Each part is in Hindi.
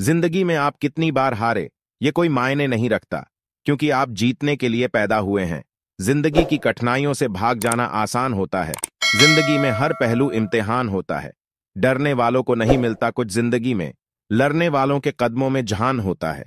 जिंदगी में आप कितनी बार हारे ये कोई मायने नहीं रखता क्योंकि आप जीतने के लिए पैदा हुए हैं जिंदगी की कठिनाइयों से भाग जाना आसान होता है जिंदगी में हर पहलू इम्तिहान होता है डरने वालों को नहीं मिलता कुछ जिंदगी में लड़ने वालों के कदमों में जहान होता है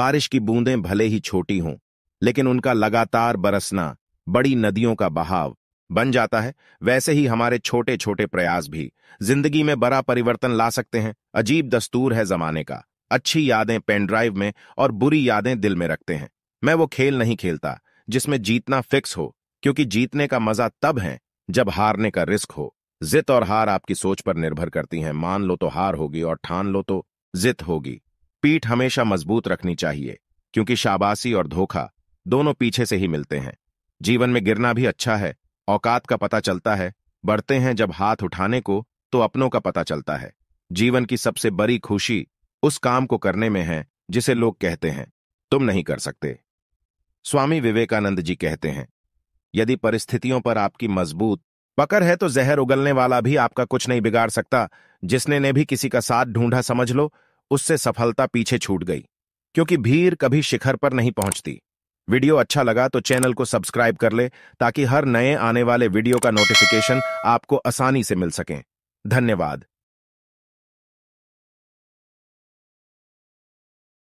बारिश की बूंदें भले ही छोटी हों लेकिन उनका लगातार बरसना बड़ी नदियों का बहाव बन जाता है वैसे ही हमारे छोटे छोटे प्रयास भी जिंदगी में बड़ा परिवर्तन ला सकते हैं अजीब दस्तूर है जमाने का अच्छी यादें पेनड्राइव में और बुरी यादें दिल में रखते हैं मैं वो खेल नहीं खेलता जिसमें जीतना फिक्स हो क्योंकि जीतने का मजा तब है जब हारने का रिस्क हो जित और हार आपकी सोच पर निर्भर करती हैं मान लो तो हार होगी और ठान लो तो जित होगी पीठ हमेशा मजबूत रखनी चाहिए क्योंकि शाबाशी और धोखा दोनों पीछे से ही मिलते हैं जीवन में गिरना भी अच्छा है औकात का पता चलता है बढ़ते हैं जब हाथ उठाने को तो अपनों का पता चलता है जीवन की सबसे बड़ी खुशी उस काम को करने में है जिसे लोग कहते हैं तुम नहीं कर सकते स्वामी विवेकानंद जी कहते हैं यदि परिस्थितियों पर आपकी मजबूत पकड़ है तो जहर उगलने वाला भी आपका कुछ नहीं बिगाड़ सकता जिसने ने भी किसी का साथ ढूंढा समझ लो उससे सफलता पीछे छूट गई क्योंकि भीड़ कभी शिखर पर नहीं पहुंचती वीडियो अच्छा लगा तो चैनल को सब्सक्राइब कर ले ताकि हर नए आने वाले वीडियो का नोटिफिकेशन आपको आसानी से मिल सके धन्यवाद